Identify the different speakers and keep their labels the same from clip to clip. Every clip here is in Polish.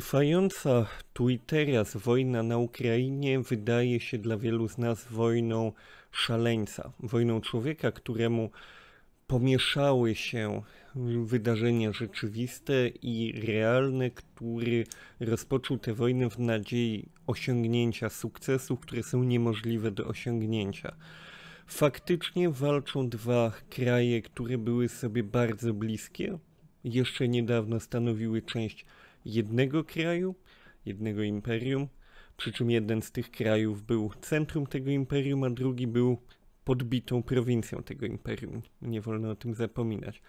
Speaker 1: Trwająca tu i teraz wojna na Ukrainie wydaje się dla wielu z nas wojną szaleńca, wojną człowieka, któremu pomieszały się wydarzenia rzeczywiste i realne, który rozpoczął tę wojnę w nadziei osiągnięcia sukcesów, które są niemożliwe do osiągnięcia. Faktycznie walczą dwa kraje, które były sobie bardzo bliskie, jeszcze niedawno stanowiły część jednego kraju, jednego imperium, przy czym jeden z tych krajów był centrum tego imperium, a drugi był podbitą prowincją tego imperium. Nie wolno o tym zapominać.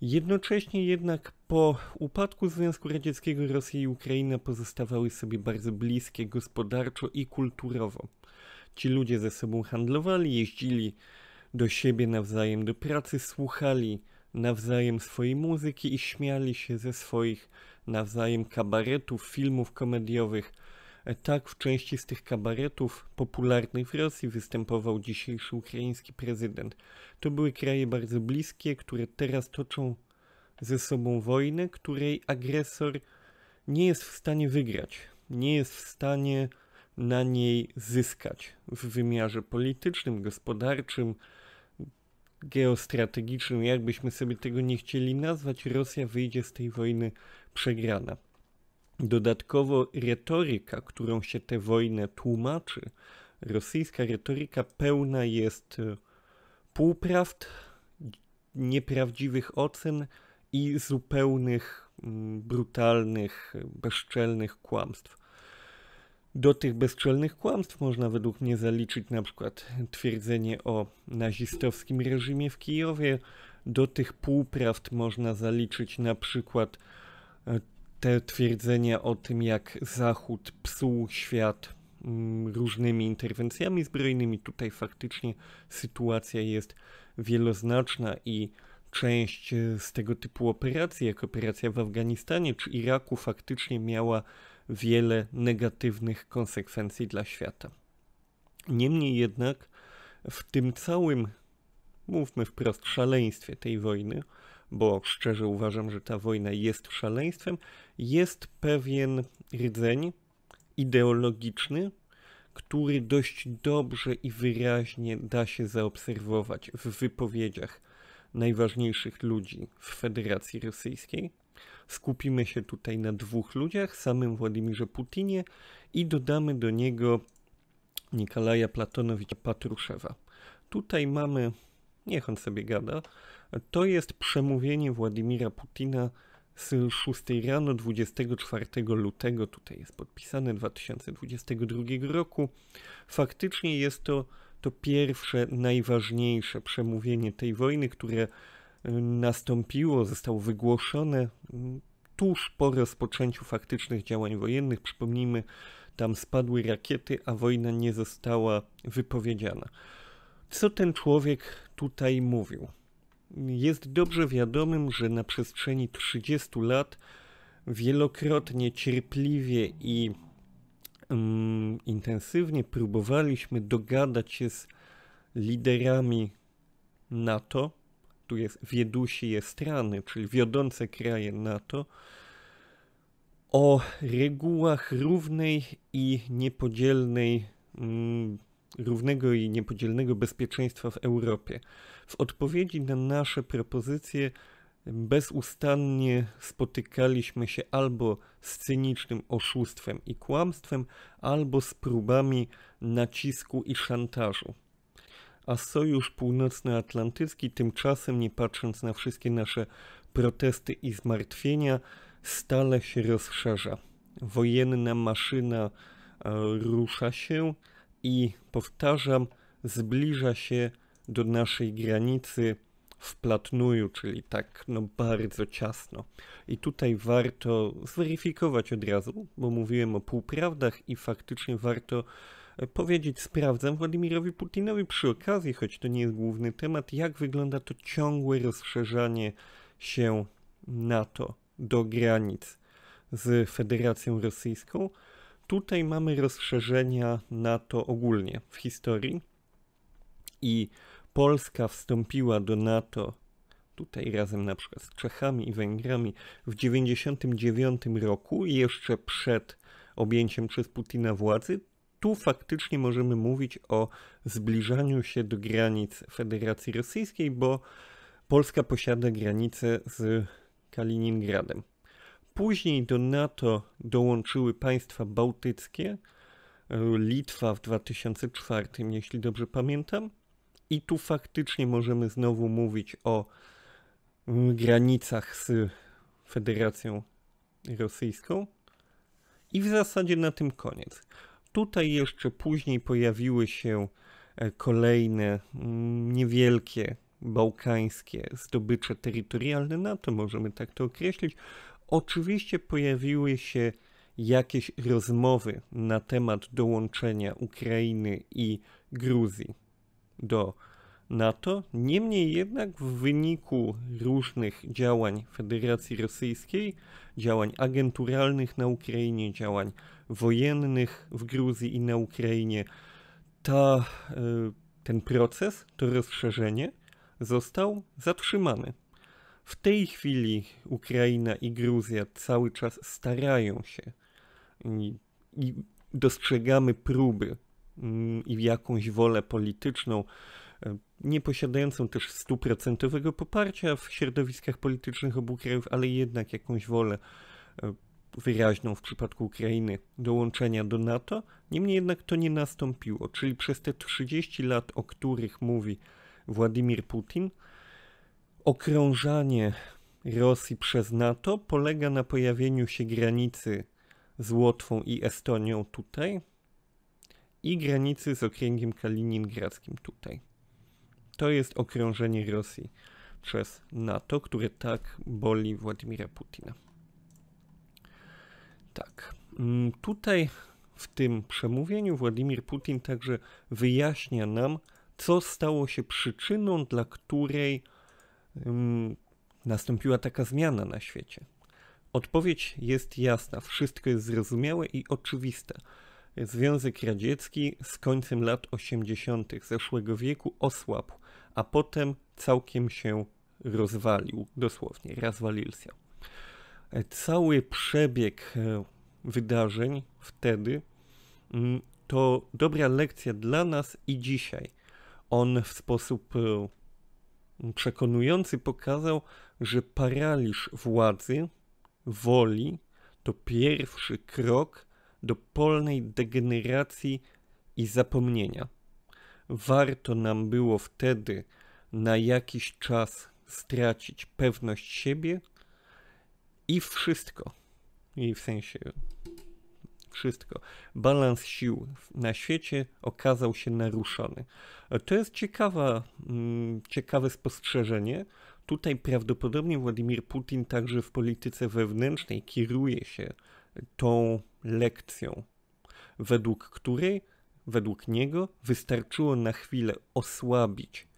Speaker 1: Jednocześnie jednak po upadku Związku Radzieckiego Rosja i Ukraina pozostawały sobie bardzo bliskie gospodarczo i kulturowo. Ci ludzie ze sobą handlowali, jeździli do siebie nawzajem do pracy, słuchali nawzajem swojej muzyki i śmiali się ze swoich nawzajem kabaretów, filmów komediowych. E, tak w części z tych kabaretów popularnych w Rosji występował dzisiejszy ukraiński prezydent. To były kraje bardzo bliskie, które teraz toczą ze sobą wojnę, której agresor nie jest w stanie wygrać, nie jest w stanie na niej zyskać w wymiarze politycznym, gospodarczym, geostrategiczną, jakbyśmy sobie tego nie chcieli nazwać, Rosja wyjdzie z tej wojny przegrana. Dodatkowo retoryka, którą się tę wojnę tłumaczy, rosyjska retoryka pełna jest e, półprawd, nieprawdziwych ocen i zupełnych, mm, brutalnych, e, bezczelnych kłamstw. Do tych bezczelnych kłamstw można według mnie zaliczyć na przykład twierdzenie o nazistowskim reżimie w Kijowie. Do tych półprawd można zaliczyć na przykład e, te twierdzenia o tym, jak Zachód psuł świat mm, różnymi interwencjami zbrojnymi. Tutaj faktycznie sytuacja jest wieloznaczna i część e, z tego typu operacji, jak operacja w Afganistanie czy Iraku, faktycznie miała wiele negatywnych konsekwencji dla świata. Niemniej jednak w tym całym, mówmy wprost, szaleństwie tej wojny, bo szczerze uważam, że ta wojna jest szaleństwem, jest pewien rdzeń ideologiczny, który dość dobrze i wyraźnie da się zaobserwować w wypowiedziach najważniejszych ludzi w Federacji Rosyjskiej, skupimy się tutaj na dwóch ludziach, samym Władimirze Putinie i dodamy do niego Nikolaja Platonowicza Patruszewa. Tutaj mamy, niech on sobie gada, to jest przemówienie Władimira Putina z 6 rano 24 lutego, tutaj jest podpisane 2022 roku. Faktycznie jest to to pierwsze, najważniejsze przemówienie tej wojny, które nastąpiło, zostało wygłoszone mm, tuż po rozpoczęciu faktycznych działań wojennych. Przypomnijmy, tam spadły rakiety, a wojna nie została wypowiedziana. Co ten człowiek tutaj mówił? Jest dobrze wiadomym, że na przestrzeni 30 lat wielokrotnie, cierpliwie i um, intensywnie próbowaliśmy dogadać się z liderami NATO, tu jest Wiedusi je czyli wiodące kraje NATO, o regułach równej i niepodzielnej, mm, równego i niepodzielnego bezpieczeństwa w Europie. W odpowiedzi na nasze propozycje bezustannie spotykaliśmy się albo z cynicznym oszustwem i kłamstwem, albo z próbami nacisku i szantażu a Sojusz Północnoatlantycki tymczasem, nie patrząc na wszystkie nasze protesty i zmartwienia, stale się rozszerza. Wojenna maszyna e, rusza się i, powtarzam, zbliża się do naszej granicy w Platnuju, czyli tak no bardzo ciasno. I tutaj warto zweryfikować od razu, bo mówiłem o półprawdach i faktycznie warto powiedzieć sprawdzam Władimirowi Putinowi przy okazji, choć to nie jest główny temat, jak wygląda to ciągłe rozszerzanie się NATO do granic z Federacją Rosyjską. Tutaj mamy rozszerzenia NATO ogólnie w historii i Polska wstąpiła do NATO tutaj razem na przykład z Czechami i Węgrami w 1999 roku, jeszcze przed objęciem przez Putina władzy, tu faktycznie możemy mówić o zbliżaniu się do granic Federacji Rosyjskiej, bo Polska posiada granicę z Kaliningradem. Później do NATO dołączyły państwa bałtyckie, Litwa w 2004, jeśli dobrze pamiętam. I tu faktycznie możemy znowu mówić o granicach z Federacją Rosyjską. I w zasadzie na tym koniec. Tutaj jeszcze później pojawiły się e, kolejne mm, niewielkie bałkańskie zdobycze terytorialne, na no to możemy tak to określić. Oczywiście pojawiły się jakieś rozmowy na temat dołączenia Ukrainy i Gruzji do NATO. Niemniej jednak w wyniku różnych działań Federacji Rosyjskiej, działań agenturalnych na Ukrainie, działań wojennych w Gruzji i na Ukrainie, ta, e, ten proces, to rozszerzenie został zatrzymany. W tej chwili Ukraina i Gruzja cały czas starają się i, i dostrzegamy próby mm, i jakąś wolę polityczną nie posiadającą też stuprocentowego poparcia w środowiskach politycznych obu krajów, ale jednak jakąś wolę e, wyraźną w przypadku Ukrainy dołączenia do NATO. Niemniej jednak to nie nastąpiło, czyli przez te 30 lat, o których mówi Władimir Putin, okrążanie Rosji przez NATO polega na pojawieniu się granicy z Łotwą i Estonią tutaj i granicy z okręgiem kaliningradzkim tutaj. To jest okrążenie Rosji przez NATO, które tak boli Władimira Putina. Tak. Mm, tutaj w tym przemówieniu Władimir Putin także wyjaśnia nam, co stało się przyczyną, dla której um, nastąpiła taka zmiana na świecie. Odpowiedź jest jasna, wszystko jest zrozumiałe i oczywiste. Związek Radziecki z końcem lat 80. zeszłego wieku osłabł a potem całkiem się rozwalił, dosłownie, rozwalił się. E, cały przebieg e, wydarzeń wtedy mm, to dobra lekcja dla nas i dzisiaj. On w sposób e, przekonujący pokazał, że paraliż władzy, woli to pierwszy krok do polnej degeneracji i zapomnienia warto nam było wtedy na jakiś czas stracić pewność siebie i wszystko. I w sensie wszystko. Balans sił na świecie okazał się naruszony. To jest ciekawa, mm, ciekawe spostrzeżenie. Tutaj prawdopodobnie Władimir Putin także w polityce wewnętrznej kieruje się tą lekcją, według której według niego wystarczyło na chwilę osłabić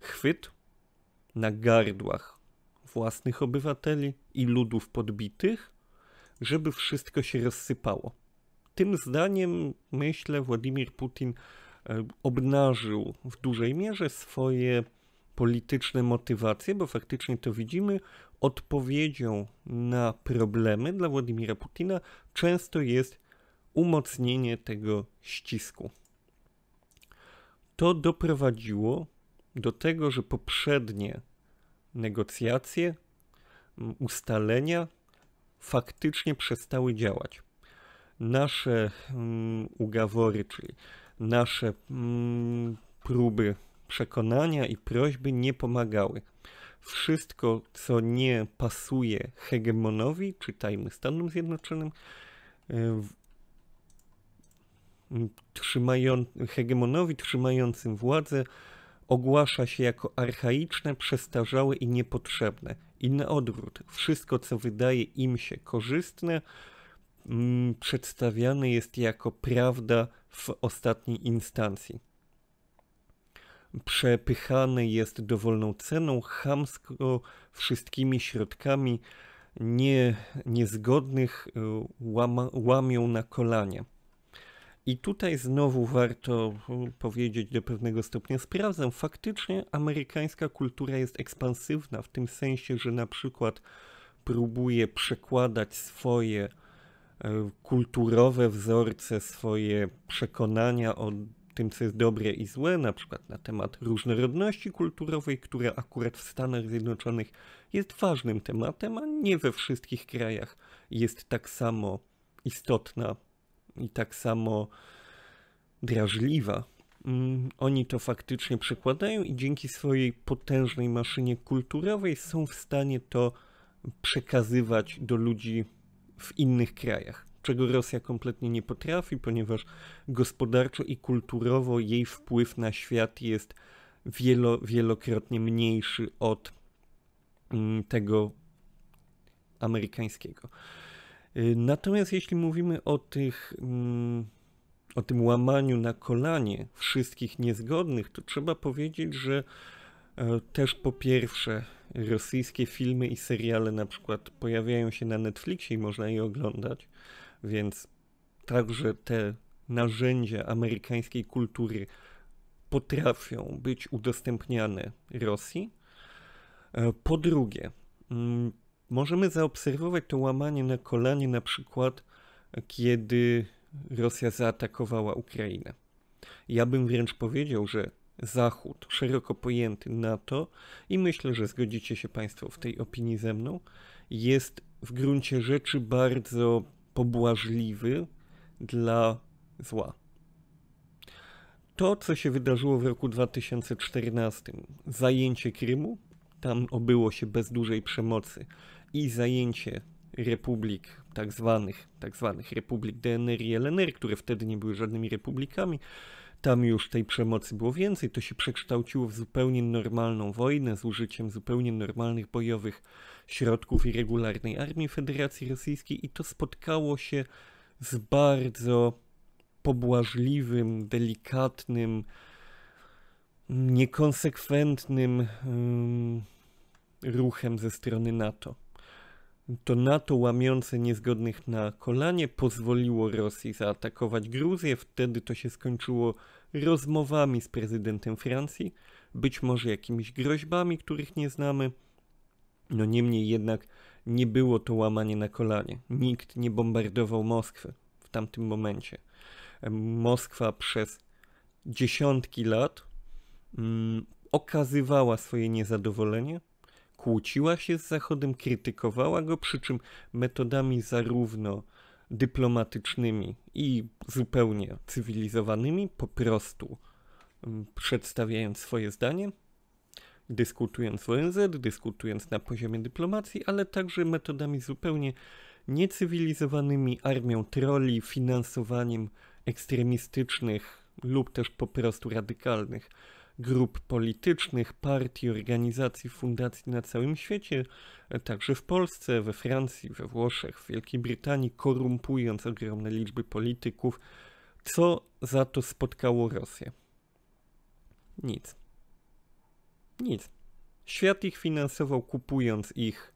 Speaker 1: chwyt na gardłach własnych obywateli i ludów podbitych, żeby wszystko się rozsypało. Tym zdaniem, myślę, Władimir Putin e, obnażył w dużej mierze swoje polityczne motywacje, bo faktycznie to widzimy, odpowiedzią na problemy dla Władimira Putina często jest umocnienie tego ścisku. To doprowadziło do tego, że poprzednie negocjacje, ustalenia faktycznie przestały działać. Nasze mm, ugawory, czyli nasze mm, próby przekonania i prośby nie pomagały. Wszystko, co nie pasuje hegemonowi, czytajmy Stanom Zjednoczonym, e, trzymają, hegemonowi trzymającym władzę ogłasza się jako archaiczne, przestarzałe i niepotrzebne. I na odwrót, wszystko co wydaje im się korzystne, mm, przedstawiane jest jako prawda w ostatniej instancji. Przepychane jest dowolną ceną, chamsko wszystkimi środkami nie, niezgodnych y, łama, łamią na kolanie. I tutaj znowu warto hmm, powiedzieć do pewnego stopnia, sprawdzam, faktycznie amerykańska kultura jest ekspansywna w tym sensie, że na przykład próbuje przekładać swoje e, kulturowe wzorce, swoje przekonania o tym, co jest dobre i złe, na przykład na temat różnorodności kulturowej, która akurat w Stanach Zjednoczonych jest ważnym tematem, a nie we wszystkich krajach jest tak samo istotna i tak samo drażliwa. Mm, oni to faktycznie przekładają i dzięki swojej potężnej maszynie kulturowej są w stanie to przekazywać do ludzi w innych krajach, czego Rosja kompletnie nie potrafi, ponieważ gospodarczo i kulturowo jej wpływ na świat jest wielo, wielokrotnie mniejszy od mm, tego amerykańskiego. Y, natomiast jeśli mówimy o tych. Mm, o tym łamaniu na kolanie wszystkich niezgodnych, to trzeba powiedzieć, że e, też po pierwsze, rosyjskie filmy i seriale na przykład pojawiają się na Netflixie i można je oglądać, więc także te narzędzia amerykańskiej kultury potrafią być udostępniane Rosji. E, po drugie, mm, możemy zaobserwować to łamanie na kolanie na przykład, kiedy Rosja zaatakowała Ukrainę. Ja bym wręcz powiedział, że Zachód, szeroko pojęty NATO, i myślę, że zgodzicie się Państwo w tej opinii ze mną, jest w gruncie rzeczy bardzo pobłażliwy dla zła. To, co się wydarzyło w roku 2014, zajęcie Krymu, tam obyło się bez dużej przemocy i zajęcie republik tak zwanych, tak zwanych republik DNR i LNR, które wtedy nie były żadnymi republikami, tam już tej przemocy było więcej, to się przekształciło w zupełnie normalną wojnę z użyciem zupełnie normalnych bojowych środków i regularnej armii Federacji Rosyjskiej i to spotkało się z bardzo pobłażliwym, delikatnym, niekonsekwentnym, ruchem ze strony NATO. To NATO łamiące niezgodnych na kolanie pozwoliło Rosji zaatakować Gruzję. Wtedy to się skończyło rozmowami z prezydentem Francji, być może jakimiś groźbami, których nie znamy. No niemniej jednak nie było to łamanie na kolanie. Nikt nie bombardował Moskwy w tamtym momencie. Moskwa przez dziesiątki lat mm, okazywała swoje niezadowolenie kłóciła się z Zachodem, krytykowała go, przy czym metodami zarówno dyplomatycznymi i zupełnie cywilizowanymi, po prostu mm, przedstawiając swoje zdanie, dyskutując w ONZ, dyskutując na poziomie dyplomacji, ale także metodami zupełnie niecywilizowanymi, armią troli, finansowaniem ekstremistycznych lub też po prostu radykalnych grup politycznych, partii, organizacji, fundacji na całym świecie, e, także w Polsce, we Francji, we Włoszech, w Wielkiej Brytanii, korumpując ogromne liczby polityków. Co za to spotkało Rosję? Nic. Nic. Świat ich finansował, kupując ich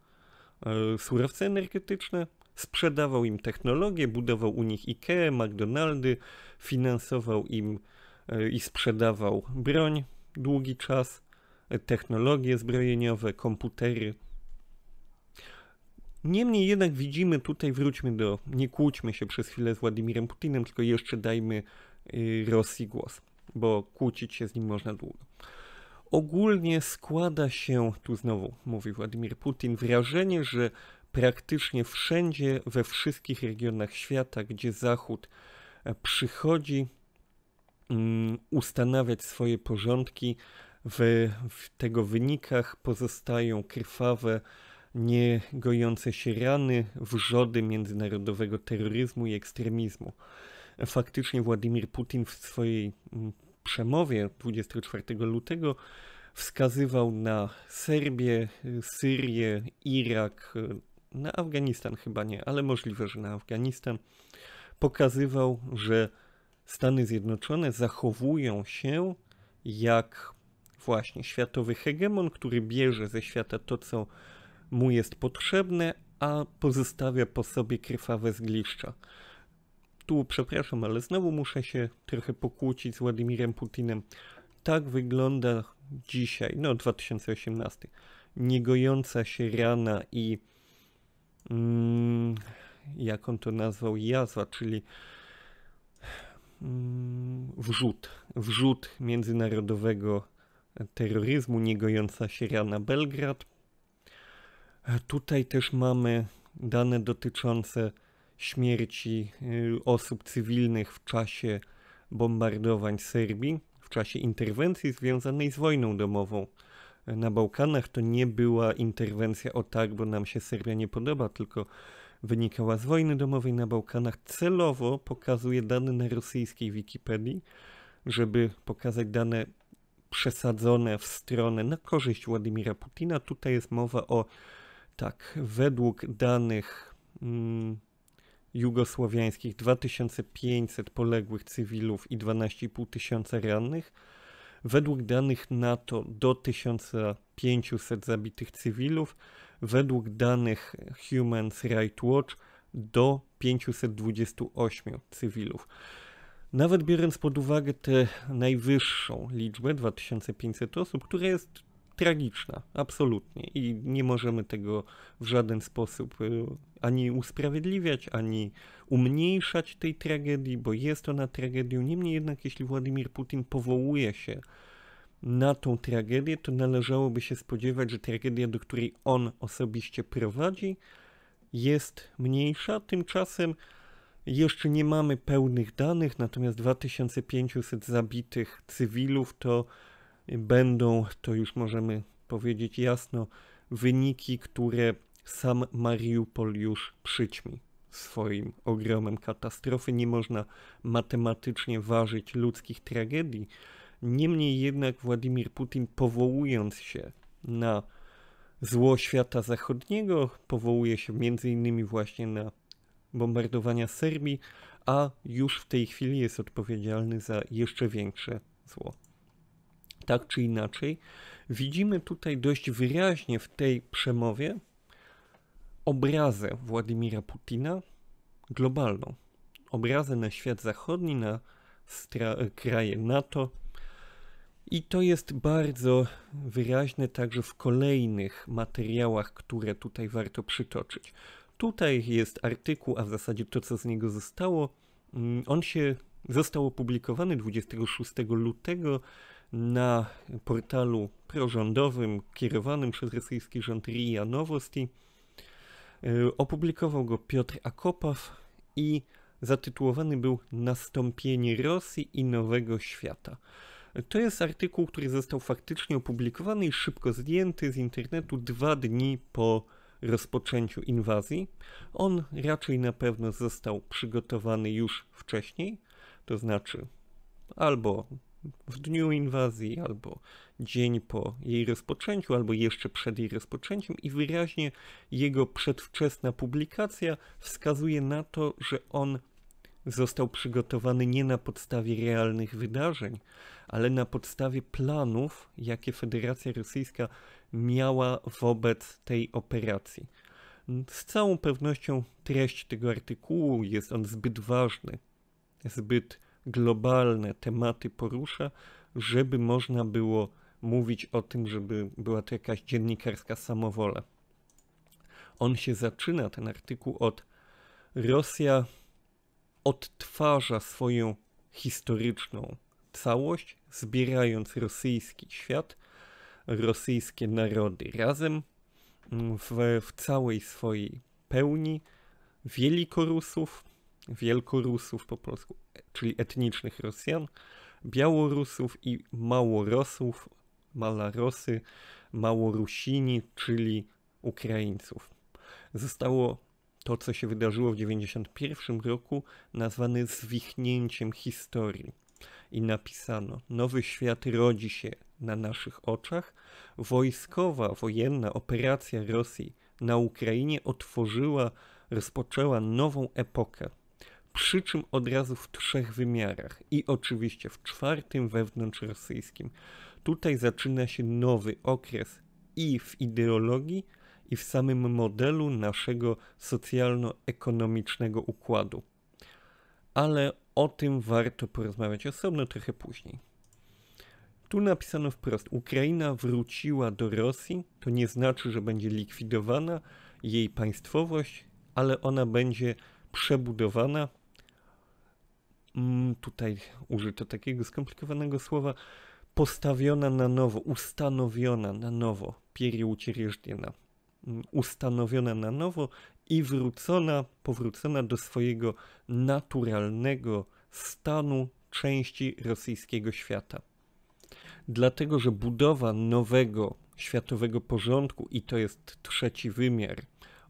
Speaker 1: e, surowce energetyczne, sprzedawał im technologię, budował u nich IKEA, McDonaldy, finansował im E, i sprzedawał broń długi czas, e, technologie zbrojeniowe, komputery. Niemniej jednak widzimy tutaj, wróćmy do, nie kłóćmy się przez chwilę z Władimirem Putinem, tylko jeszcze dajmy e, Rosji głos, bo kłócić się z nim można długo. Ogólnie składa się, tu znowu mówi Władimir Putin, wrażenie, że praktycznie wszędzie, we wszystkich regionach świata, gdzie Zachód przychodzi Mm, ustanawiać swoje porządki. W, w tego wynikach pozostają krwawe, niegojące się rany, wrzody międzynarodowego terroryzmu i ekstremizmu. Faktycznie Władimir Putin w swojej mm, przemowie 24 lutego wskazywał na Serbię, Syrię, Irak, na Afganistan chyba nie, ale możliwe, że na Afganistan, pokazywał, że Stany Zjednoczone zachowują się jak właśnie światowy hegemon, który bierze ze świata to, co mu jest potrzebne, a pozostawia po sobie krwawe zgliszcza. Tu przepraszam, ale znowu muszę się trochę pokłócić z Władimirem Putinem. Tak wygląda dzisiaj, no 2018, niegojąca się rana i mm, jak on to nazwał, jazwa, czyli wrzut, wrzut międzynarodowego terroryzmu, niegojąca się rana Belgrad. Tutaj też mamy dane dotyczące śmierci y, osób cywilnych w czasie bombardowań Serbii, w czasie interwencji związanej z wojną domową na Bałkanach. To nie była interwencja o tak, bo nam się Serbia nie podoba, tylko wynikała z wojny domowej na Bałkanach, celowo pokazuje dane na rosyjskiej Wikipedii, żeby pokazać dane przesadzone w stronę na korzyść Władimira Putina. Tutaj jest mowa o, tak, według danych mm, jugosłowiańskich 2500 poległych cywilów i 12,5 tysiąca rannych. Według danych NATO do 1500 zabitych cywilów, według danych Human Rights Watch do 528 cywilów. Nawet biorąc pod uwagę tę najwyższą liczbę, 2500 osób, która jest tragiczna, absolutnie, i nie możemy tego w żaden sposób y, ani usprawiedliwiać, ani umniejszać tej tragedii, bo jest ona tragedią. Niemniej jednak, jeśli Władimir Putin powołuje się na tą tragedię, to należałoby się spodziewać, że tragedia, do której on osobiście prowadzi, jest mniejsza. Tymczasem jeszcze nie mamy pełnych danych, natomiast 2500 zabitych cywilów to będą, to już możemy powiedzieć jasno, wyniki, które sam Mariupol już przyćmi swoim ogromem katastrofy. Nie można matematycznie ważyć ludzkich tragedii, Niemniej jednak Władimir Putin powołując się na zło świata zachodniego, powołuje się m.in. właśnie na bombardowania Serbii, a już w tej chwili jest odpowiedzialny za jeszcze większe zło. Tak czy inaczej, widzimy tutaj dość wyraźnie w tej przemowie obrazę Władimira Putina globalną. Obrazę na świat zachodni, na kraje NATO, i to jest bardzo wyraźne także w kolejnych materiałach, które tutaj warto przytoczyć. Tutaj jest artykuł, a w zasadzie to, co z niego zostało. Mm, on się został opublikowany 26 lutego na portalu prorządowym kierowanym przez rosyjski rząd RIA Nowosti. E, opublikował go Piotr Akopaw i zatytułowany był Nastąpienie Rosji i Nowego Świata. To jest artykuł, który został faktycznie opublikowany i szybko zdjęty z internetu dwa dni po rozpoczęciu inwazji. On raczej na pewno został przygotowany już wcześniej, to znaczy albo w dniu inwazji, albo dzień po jej rozpoczęciu, albo jeszcze przed jej rozpoczęciem, i wyraźnie jego przedwczesna publikacja wskazuje na to, że on został przygotowany nie na podstawie realnych wydarzeń, ale na podstawie planów, jakie Federacja Rosyjska miała wobec tej operacji. Z całą pewnością treść tego artykułu jest on zbyt ważny, zbyt globalne tematy porusza, żeby można było mówić o tym, żeby była to jakaś dziennikarska samowola. On się zaczyna, ten artykuł, od Rosja odtwarza swoją historyczną całość, zbierając rosyjski świat, rosyjskie narody razem mm, w, w całej swojej pełni wielkorusów, Wielkorusów po polsku, e, czyli etnicznych Rosjan, Białorusów i Małorosów, Malarosy, Małorusini, czyli Ukraińców. Zostało to, co się wydarzyło w 1991 roku, nazwane zwichnięciem historii. I napisano: Nowy świat rodzi się na naszych oczach. Wojskowa, wojenna operacja Rosji na Ukrainie otworzyła, rozpoczęła nową epokę. Przy czym od razu w trzech wymiarach i oczywiście w czwartym wewnątrzrosyjskim. Tutaj zaczyna się nowy okres i w ideologii, i w samym modelu naszego socjalno-ekonomicznego układu. Ale o tym warto porozmawiać osobno trochę później. Tu napisano wprost: Ukraina wróciła do Rosji, to nie znaczy, że będzie likwidowana jej państwowość, ale ona będzie przebudowana. Mm, tutaj użyto takiego skomplikowanego słowa postawiona na nowo, ustanowiona na nowo, переучреждена. Mm, ustanowiona na nowo i wrócona, powrócona do swojego naturalnego stanu części rosyjskiego świata. Dlatego, że budowa nowego światowego porządku, i to jest trzeci wymiar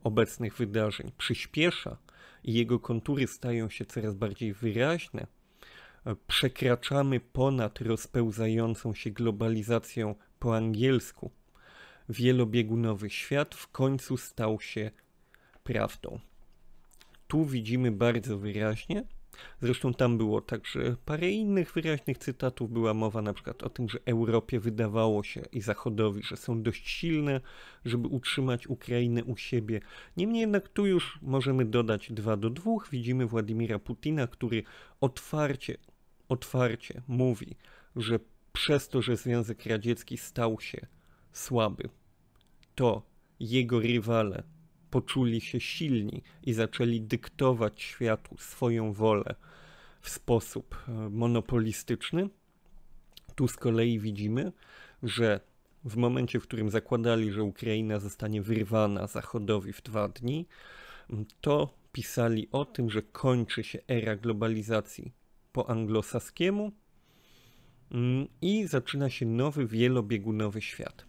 Speaker 1: obecnych wydarzeń, przyspiesza i jego kontury stają się coraz bardziej wyraźne, e, przekraczamy ponad rozpełzającą się globalizację po angielsku – wielobiegunowy świat w końcu stał się prawdą. Tu widzimy bardzo wyraźnie, Zresztą tam było także parę innych wyraźnych cytatów. Była mowa na przykład o tym, że Europie wydawało się i Zachodowi, że są dość silne, żeby utrzymać Ukrainę u siebie. Niemniej jednak tu już możemy dodać 2 do 2. Widzimy Władimira Putina, który otwarcie, otwarcie mówi, że przez to, że Związek Radziecki stał się słaby, to jego rywale poczuli się silni i zaczęli dyktować światu swoją wolę w sposób e, monopolistyczny. Tu z kolei widzimy, że w momencie, w którym zakładali, że Ukraina zostanie wyrwana Zachodowi w dwa dni, to pisali o tym, że kończy się era globalizacji po anglosaskiemu i zaczyna się nowy wielobiegunowy świat.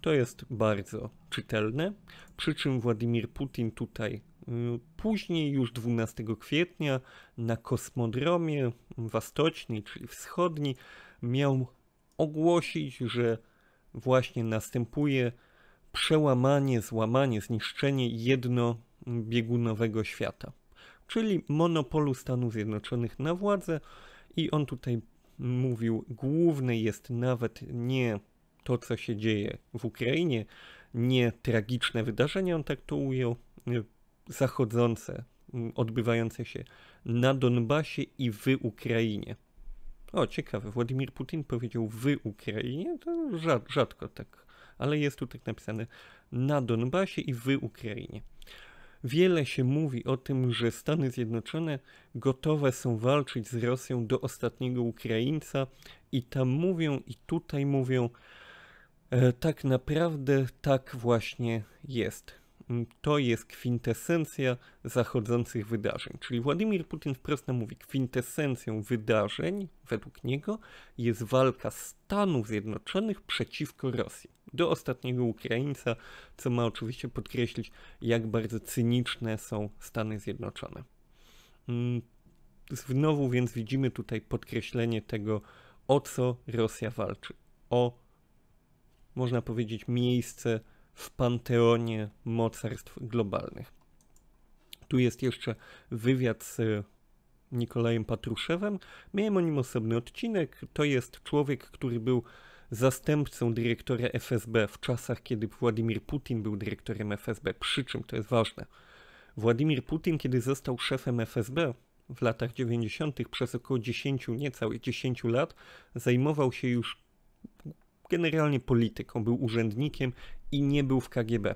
Speaker 1: To jest bardzo czytelne. Przy czym Władimir Putin tutaj y, później, już 12 kwietnia, na kosmodromie wastocznej, czyli wschodni, miał ogłosić, że właśnie następuje przełamanie, złamanie, zniszczenie jednobiegunowego świata, czyli monopolu Stanów Zjednoczonych na władzę. I on tutaj mówił, główny jest nawet nie to, co się dzieje w Ukrainie, nie tragiczne wydarzenia, on tak to ujął, y, zachodzące, mm, odbywające się na Donbasie i w Ukrainie. O, ciekawe, Władimir Putin powiedział w Ukrainie, to rzadko tak, ale jest tu tak napisane na Donbasie i w Ukrainie. Wiele się mówi o tym, że Stany Zjednoczone gotowe są walczyć z Rosją do ostatniego Ukraińca i tam mówią i tutaj mówią, E, tak naprawdę tak właśnie jest. Mm, to jest kwintesencja zachodzących wydarzeń. Czyli Władimir Putin wprost nam mówi, kwintesencją wydarzeń według niego jest walka Stanów Zjednoczonych przeciwko Rosji. Do ostatniego Ukraińca, co ma oczywiście podkreślić, jak bardzo cyniczne są Stany Zjednoczone. Mm, znowu więc widzimy tutaj podkreślenie tego, o co Rosja walczy. O można powiedzieć, miejsce w panteonie mocarstw globalnych. Tu jest jeszcze wywiad z Nikolajem Patruszewem. Miałem o nim osobny odcinek. To jest człowiek, który był zastępcą dyrektora FSB w czasach, kiedy Władimir Putin był dyrektorem FSB. Przy czym to jest ważne. Władimir Putin, kiedy został szefem FSB w latach 90., przez około 10, niecałe 10 lat, zajmował się już generalnie polityką, był urzędnikiem i nie był w KGB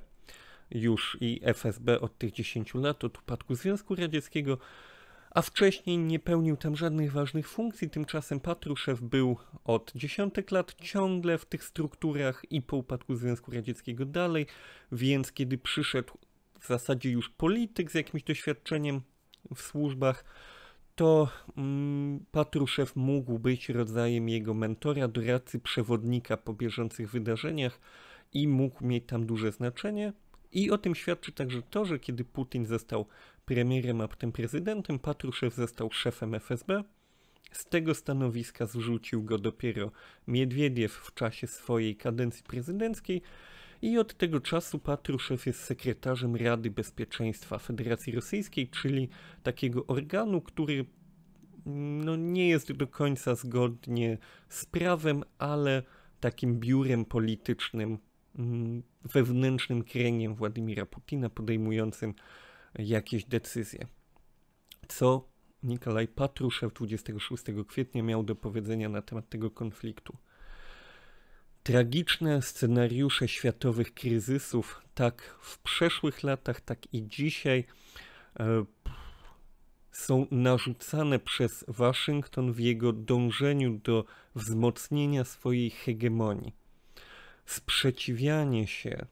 Speaker 1: już i FSB od tych 10 lat od upadku Związku Radzieckiego, a wcześniej nie pełnił tam żadnych ważnych funkcji. Tymczasem Patruszew był od dziesiątek lat ciągle w tych strukturach i po upadku Związku Radzieckiego dalej, więc kiedy przyszedł w zasadzie już polityk z jakimś doświadczeniem w służbach, to mm, Patruszew mógł być rodzajem jego mentora, doradcy, przewodnika po bieżących wydarzeniach i mógł mieć tam duże znaczenie. I o tym świadczy także to, że kiedy Putin został premierem, a potem prezydentem, Patruszew został szefem FSB. Z tego stanowiska zrzucił go dopiero Miedwiediew w czasie swojej kadencji prezydenckiej i od tego czasu Patruszew jest sekretarzem Rady Bezpieczeństwa Federacji Rosyjskiej, czyli takiego organu, który no, nie jest do końca zgodnie z prawem, ale takim biurem politycznym, mm, wewnętrznym kręgiem Władimira Putina podejmującym jakieś decyzje. Co Nikolaj Patruszew 26 kwietnia miał do powiedzenia na temat tego konfliktu. Tragiczne scenariusze światowych kryzysów, tak w przeszłych latach, tak i dzisiaj, e, są narzucane przez Waszyngton w jego dążeniu do wzmocnienia swojej hegemonii. Sprzeciwianie się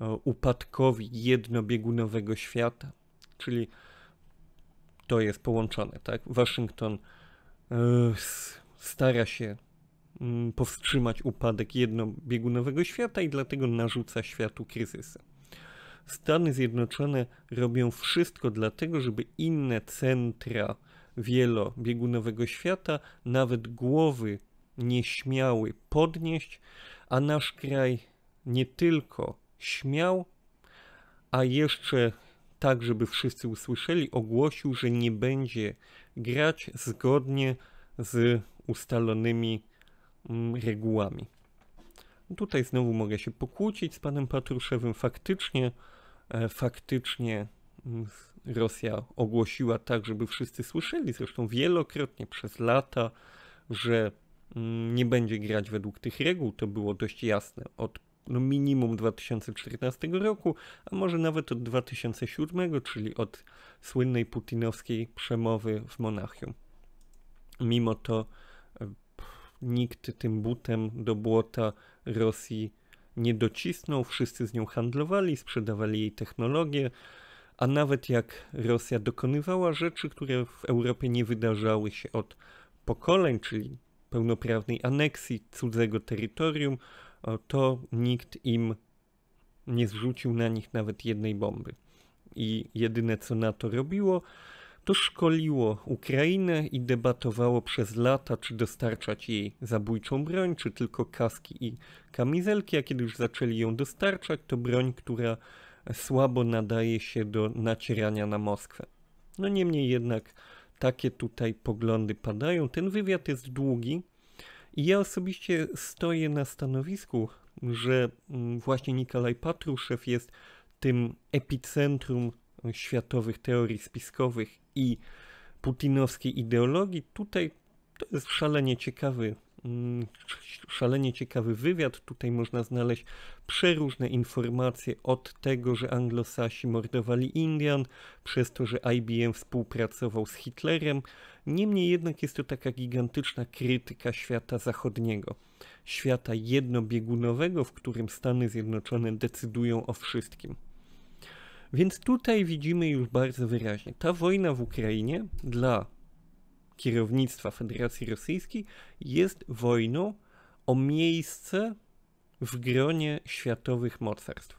Speaker 1: e, upadkowi jednobiegunowego świata, czyli to jest połączone, tak? Waszyngton e, stara się Mm, powstrzymać upadek jednobiegunowego świata i dlatego narzuca światu kryzysy. Stany Zjednoczone robią wszystko dlatego, żeby inne centra wielobiegunowego świata nawet głowy nie śmiały podnieść, a nasz kraj nie tylko śmiał, a jeszcze tak, żeby wszyscy usłyszeli, ogłosił, że nie będzie grać zgodnie z ustalonymi Mm, regułami. Tutaj znowu mogę się pokłócić z panem Patruszewym. Faktycznie, e, faktycznie mm, Rosja ogłosiła tak, żeby wszyscy słyszeli, zresztą wielokrotnie przez lata, że mm, nie będzie grać według tych reguł. To było dość jasne od no, minimum 2014 roku, a może nawet od 2007, czyli od słynnej putinowskiej przemowy w Monachium. Mimo to e, Nikt tym butem do błota Rosji nie docisnął, wszyscy z nią handlowali, sprzedawali jej technologię, a nawet jak Rosja dokonywała rzeczy, które w Europie nie wydarzały się od pokoleń, czyli pełnoprawnej aneksji cudzego terytorium, to nikt im nie zrzucił na nich nawet jednej bomby. I jedyne co NATO robiło, to szkoliło Ukrainę i debatowało przez lata, czy dostarczać jej zabójczą broń, czy tylko kaski i kamizelki, a kiedy już zaczęli ją dostarczać, to broń, która słabo nadaje się do nacierania na Moskwę. No niemniej jednak takie tutaj poglądy padają. Ten wywiad jest długi i ja osobiście stoję na stanowisku, że mm, właśnie Nikolaj Patruszew jest tym epicentrum światowych teorii spiskowych i putinowskiej ideologii. Tutaj to jest szalenie ciekawy, mm, szalenie ciekawy wywiad. Tutaj można znaleźć przeróżne informacje od tego, że anglosasi mordowali Indian, przez to, że IBM współpracował z Hitlerem. Niemniej jednak jest to taka gigantyczna krytyka świata zachodniego. Świata jednobiegunowego, w którym Stany Zjednoczone decydują o wszystkim. Więc tutaj widzimy już bardzo wyraźnie, ta wojna w Ukrainie dla kierownictwa Federacji Rosyjskiej jest wojną o miejsce w gronie światowych mocarstw,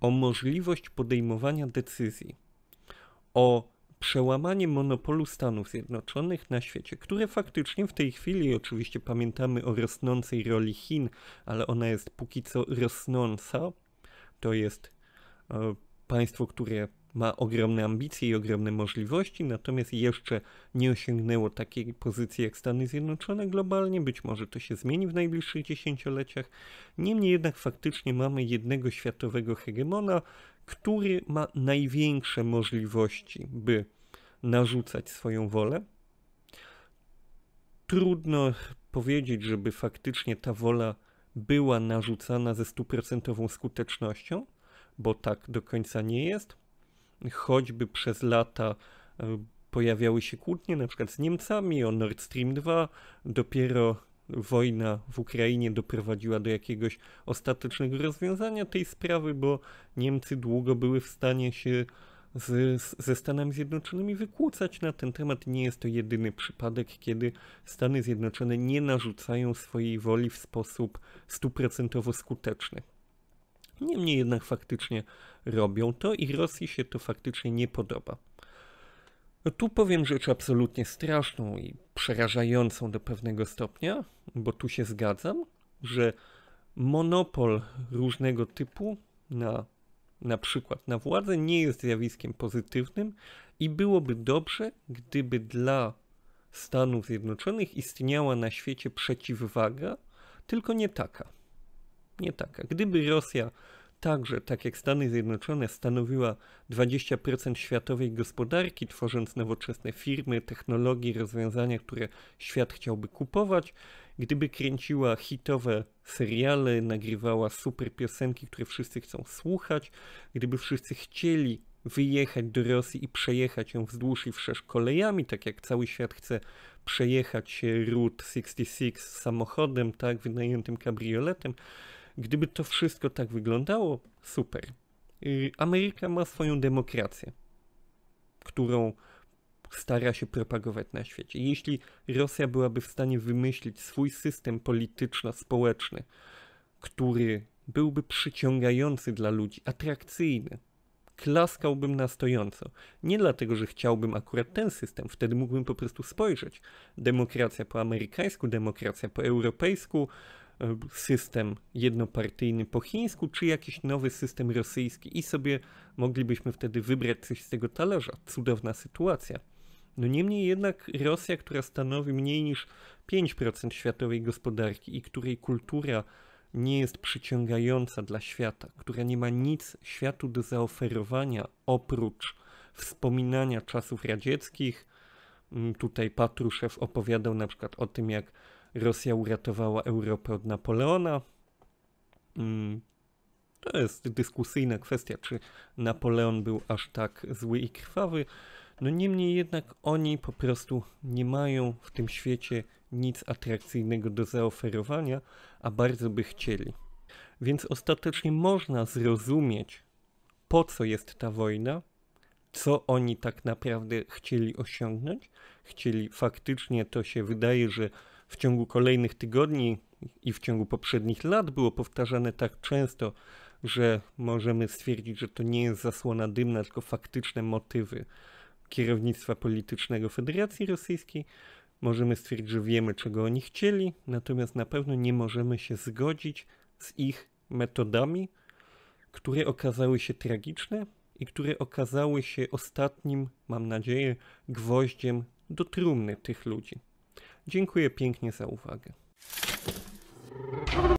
Speaker 1: o możliwość podejmowania decyzji, o przełamanie monopolu Stanów Zjednoczonych na świecie, które faktycznie w tej chwili, oczywiście pamiętamy o rosnącej roli Chin, ale ona jest póki co rosnąca, to jest e, państwo, które ma ogromne ambicje i ogromne możliwości, natomiast jeszcze nie osiągnęło takiej pozycji jak Stany Zjednoczone globalnie. Być może to się zmieni w najbliższych dziesięcioleciach. Niemniej jednak faktycznie mamy jednego światowego hegemona, który ma największe możliwości, by narzucać swoją wolę. Trudno powiedzieć, żeby faktycznie ta wola była narzucana ze stuprocentową skutecznością bo tak do końca nie jest. Choćby przez lata e, pojawiały się kłótnie na przykład z Niemcami o Nord Stream 2, dopiero wojna w Ukrainie doprowadziła do jakiegoś ostatecznego rozwiązania tej sprawy, bo Niemcy długo były w stanie się z, z, ze Stanami Zjednoczonymi wykłócać na ten temat. Nie jest to jedyny przypadek, kiedy Stany Zjednoczone nie narzucają swojej woli w sposób stuprocentowo skuteczny. Niemniej jednak faktycznie robią to i Rosji się to faktycznie nie podoba. tu powiem rzecz absolutnie straszną i przerażającą do pewnego stopnia, bo tu się zgadzam, że monopol różnego typu na na przykład na władzę nie jest zjawiskiem pozytywnym i byłoby dobrze, gdyby dla Stanów Zjednoczonych istniała na świecie przeciwwaga, tylko nie taka. Nie taka. Gdyby Rosja także, tak jak Stany Zjednoczone, stanowiła 20% światowej gospodarki, tworząc nowoczesne firmy, technologie, rozwiązania, które świat chciałby kupować. Gdyby kręciła hitowe seriale, nagrywała super piosenki, które wszyscy chcą słuchać, gdyby wszyscy chcieli wyjechać do Rosji i przejechać ją wzdłuż i wszerz kolejami, tak jak cały świat chce przejechać Route 66 samochodem, tak, wynajętym kabrioletem, Gdyby to wszystko tak wyglądało, super. Y, Ameryka ma swoją demokrację, którą stara się propagować na świecie. Jeśli Rosja byłaby w stanie wymyślić swój system polityczno-społeczny, który byłby przyciągający dla ludzi, atrakcyjny, klaskałbym na stojąco. Nie dlatego, że chciałbym akurat ten system, wtedy mógłbym po prostu spojrzeć. Demokracja po amerykańsku, demokracja po europejsku, system jednopartyjny po chińsku, czy jakiś nowy system rosyjski i sobie moglibyśmy wtedy wybrać coś z tego talerza. Cudowna sytuacja. No niemniej jednak Rosja, która stanowi mniej niż 5% światowej gospodarki i której kultura nie jest przyciągająca dla świata, która nie ma nic światu do zaoferowania oprócz wspominania czasów radzieckich. Mm, tutaj Patruszew opowiadał na przykład o tym, jak Rosja uratowała Europę od Napoleona. Mm, to jest dyskusyjna kwestia, czy Napoleon był aż tak zły i krwawy. No niemniej jednak oni po prostu nie mają w tym świecie nic atrakcyjnego do zaoferowania, a bardzo by chcieli. Więc ostatecznie można zrozumieć, po co jest ta wojna, co oni tak naprawdę chcieli osiągnąć. Chcieli faktycznie, to się wydaje, że w ciągu kolejnych tygodni i w ciągu poprzednich lat było powtarzane tak często, że możemy stwierdzić, że to nie jest zasłona dymna, tylko faktyczne motywy kierownictwa politycznego Federacji Rosyjskiej. Możemy stwierdzić, że wiemy, czego oni chcieli, natomiast na pewno nie możemy się zgodzić z ich metodami, które okazały się tragiczne i które okazały się ostatnim, mam nadzieję, gwoździem do trumny tych ludzi. Dziękuję pięknie za uwagę.